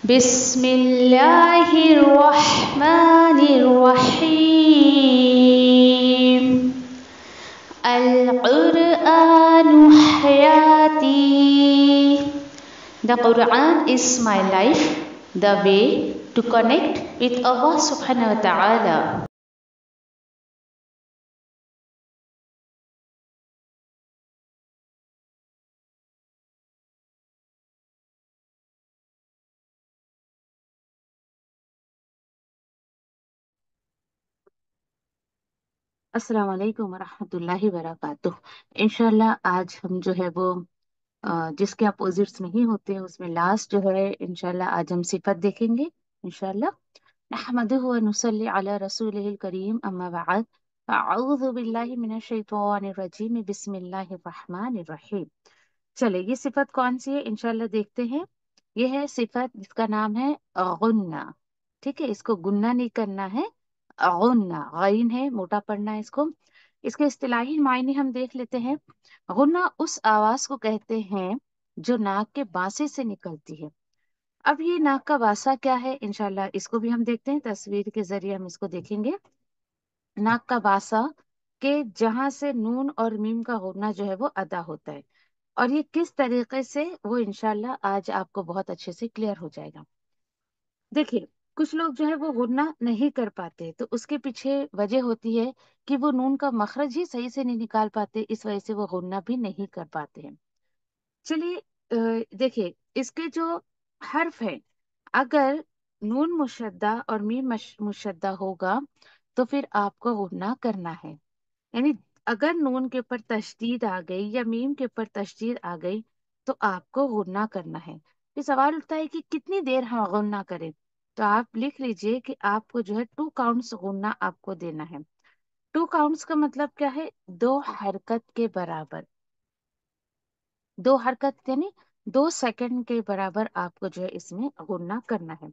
بسم الله الرحمن الرحيم القرآن حياتي The Quran is my life, the way to connect with Allah subhanahu wa ta'ala. अस्सलाम वालेकुम रहमतुल्लाहि वबरकातुह इंशाल्लाह आज हम जो है वो जिसके अपोजिट्स नहीं होते हैं उसमें लास्ट जो है इंशाल्लाह आज हम सिफत देखेंगे इंशाल्लाह नहमदुहु व अला करीम अम्मा बाद अऊजु रजीम बिस्मिल्लाहिर रहमानिर रहीम चले ये सिफत कौन सी है इंशाल्लाह देखते हैं ये है सिफत जिसका नाम है गुन्ना ठीक है इसको गुन्ना नहीं करना है गुन्ना गैन है मोटा पढ़ना है इसको इसके इस्तेलाही मायने हम देख लेते हैं गुन्ना उस आवाज को कहते हैं जो नाक के बांसे से निकलती है अब ये नाक का बासा क्या है इनशाला इसको भी हम देखते हैं तस्वीर के जरिए हम इसको देखेंगे नाक का बासा के जहां से नून और मीम का गुन्ना जो है वो अदा होता है और ये किस तरीके से वो इनशाला आज आपको बहुत अच्छे से क्लियर हो जाएगा देखिए कुछ लोग जो है वो गुना नहीं कर पाते तो उसके पीछे वजह होती है कि वो नून का मखरज ही सही से नहीं निकाल पाते इस वजह से वो गुना भी नहीं कर पाते हैं चलिए देखिए इसके जो हर्फ है अगर नून मुशद्दा और मीम मुशद्दा होगा तो फिर आपको गुना करना है यानी अगर नून के ऊपर तशदीद आ गई या मीम के ऊपर तशदीद आ गई तो आपको गुना करना है फिर सवाल उठता है कि कितनी देर हम गुना करें तो आप लिख लीजिए कि आपको जो है टू काउंट्स गुना आपको देना है टू काउंट्स का मतलब क्या है दो हरकत के बराबर दो हरकत यानी दो सेकंड के बराबर आपको जो है इसमें गुना करना है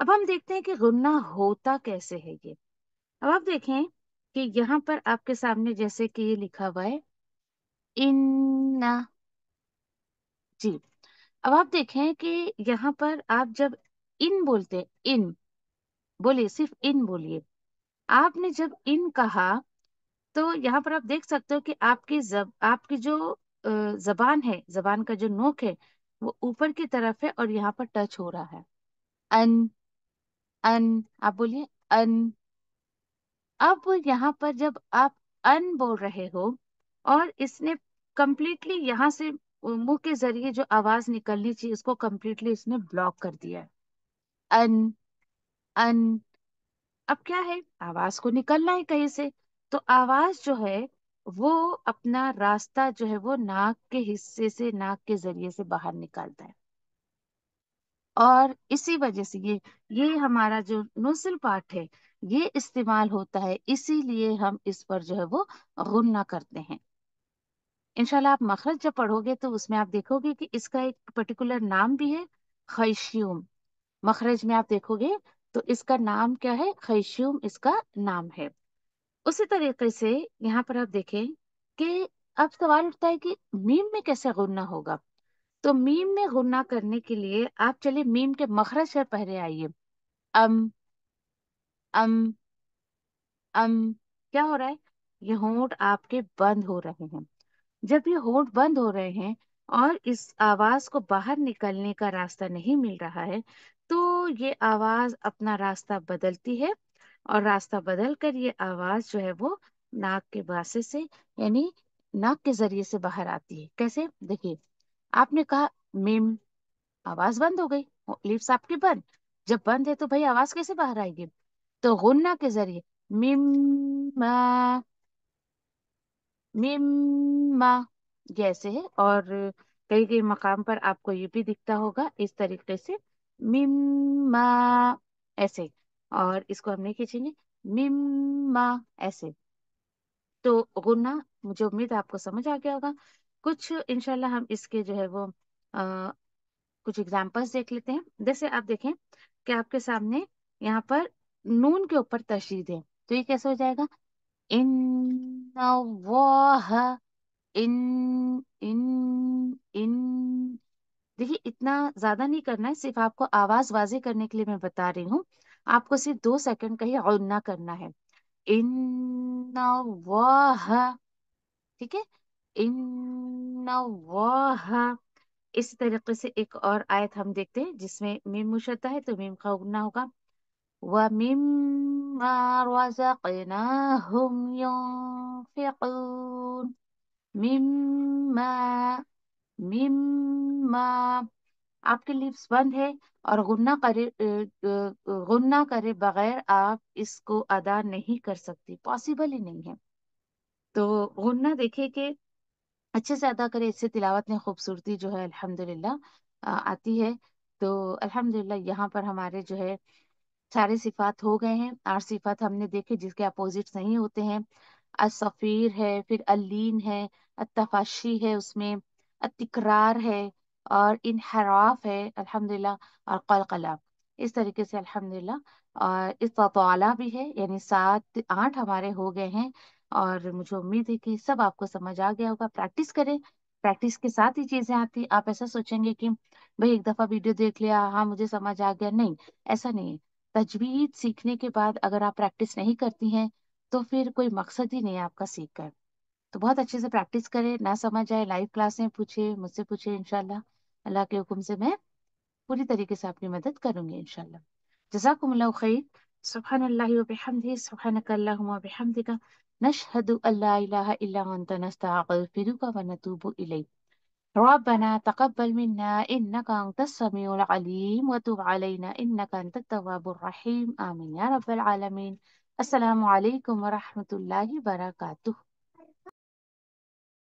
अब हम देखते हैं कि गुना होता कैसे है ये अब आप देखें कि यहाँ पर आपके सामने जैसे कि ये लिखा हुआ है इन्ना जी अब आप देखें कि यहाँ पर आप जब इन बोलते इन बोलिए सिर्फ इन बोलिए आपने जब इन कहा तो यहाँ पर आप देख सकते हो कि आपकी जब आपकी जो जबान है जबान का जो नोक है वो ऊपर की तरफ है और यहाँ पर टच हो रहा है अन अन आप बोलिए अन अब यहाँ पर जब आप अन बोल रहे हो और इसने कंप्लीटली यहाँ से मुंह के जरिए जो आवाज निकलनी चाहिए उसको कंप्लीटली इसने ब्लॉक कर दिया है अन अन अब क्या है आवाज को निकलना है कहीं से तो आवाज जो है वो अपना रास्ता जो है वो नाक के हिस्से से नाक के जरिए से बाहर निकालता है और इसी वजह से ये ये हमारा जो नोसल पार्ट है ये इस्तेमाल होता है इसीलिए हम इस पर जो है वो गुन्ना करते हैं इनशाला आप मखरज जब पढ़ोगे तो उसमें आप देखोगे कि इसका एक पर्टिकुलर नाम भी है खैशियम मखरज में आप देखोगे तो इसका नाम क्या है खैश्यूम इसका नाम है उसी तरीके से यहाँ पर आप देखें कि अब सवाल उठता है कि मीम में कैसे गुन्ना होगा तो मीम में गुन्ना करने के लिए आप चले मीम के मखरज से पहले आइए अम अम अम क्या हो रहा है ये होंठ आपके बंद हो रहे हैं जब ये होंठ बंद हो रहे हैं और इस आवाज को बाहर निकलने का रास्ता नहीं मिल रहा है तो ये आवाज अपना रास्ता बदलती है और रास्ता बदल कर ये आवाज जो है वो नाक के बासे से यानी नाक के जरिए से बाहर आती है कैसे देखिए आपने कहा मेम आवाज बंद हो गई लिप्स आपकी बंद जब बंद है तो भाई आवाज कैसे बाहर आएगी तो गुन्ना के जरिए जैसे है और कई कई मकाम पर आपको ये भी दिखता होगा इस तरीके से मिम्मा ऐसे और इसको हमने खींचेंगे मिम्मा ऐसे तो गुन्ना मुझे उम्मीद है आपको समझ आ गया होगा कुछ इनशाला हम इसके जो है वो आ, कुछ एग्जाम्पल्स देख लेते हैं जैसे आप देखें कि आपके सामने यहाँ पर नून के ऊपर तशरीद है तो ये कैसे हो जाएगा इन इन इन इन देखिए इतना ज्यादा नहीं करना है सिर्फ आपको आवाज वाजे करने के लिए मैं बता रही हूँ आपको सिर्फ दो सेकंड का ही औन्ना करना है इन ठीक है इन इस तरीके से एक और आयत हम देखते हैं जिसमें मीम मुशरता है तो मीम का उगना होगा व मिम्मा आपके लिप्स बंद है और गुन्ना करे गुन्ना करे बगैर आप इसको अदा नहीं कर सकती पॉसिबल ही नहीं है तो गुन्ना देखे के अच्छे से अदा करे इससे तिलावत में खूबसूरती जो है अल्हम्दुलिल्लाह आती है तो अल्हम्दुलिल्लाह यहाँ पर हमारे जो है सारे सिफात हो गए हैं आठ सिफात हमने देखे जिसके अपोजिट नहीं होते हैं असफीर है फिर अलीन है अतफाशी है उसमें अतिकरार है और इनहराफ है अल्हम्दुलिल्लाह और कलकला इस तरीके से अल्हम्दुलिल्लाह और इस तला भी है यानी सात आठ हमारे हो गए हैं और मुझे उम्मीद है कि सब आपको समझ आ गया होगा प्रैक्टिस करें प्रैक्टिस के साथ ही चीजें आती आप ऐसा सोचेंगे कि भाई एक दफा वीडियो देख लिया हाँ मुझे समझ आ गया नहीं ऐसा नहीं है तजवीज सीखने के बाद अगर आप प्रैक्टिस नहीं करती हैं तो फिर कोई मकसद ही नहीं है आपका सीख कर तो बहुत अच्छे से प्रैक्टिस करें ना समझ आए लाइव क्लासें पूछे मुझसे पूछे इनशाला अल्लाह के हुक्म से मैं पूरी तरीके से आपकी मदद करूंगी इनशाला जजाकुमल्ला खैर सुबहान अल्लाह वबहमदी सुबहानक अल्लाहुम्मा वबहमदिका नशहदु अल्ला इलाहा इल्ला अंत नस्तगफिरुका व नतूबु इलैक ربنا تقبل منا إنك أنت السميع العليم وتب علينا إنك أنت التواب الرحيم آمين يا رب العالمين السلام عليكم ورحمة الله وبركاته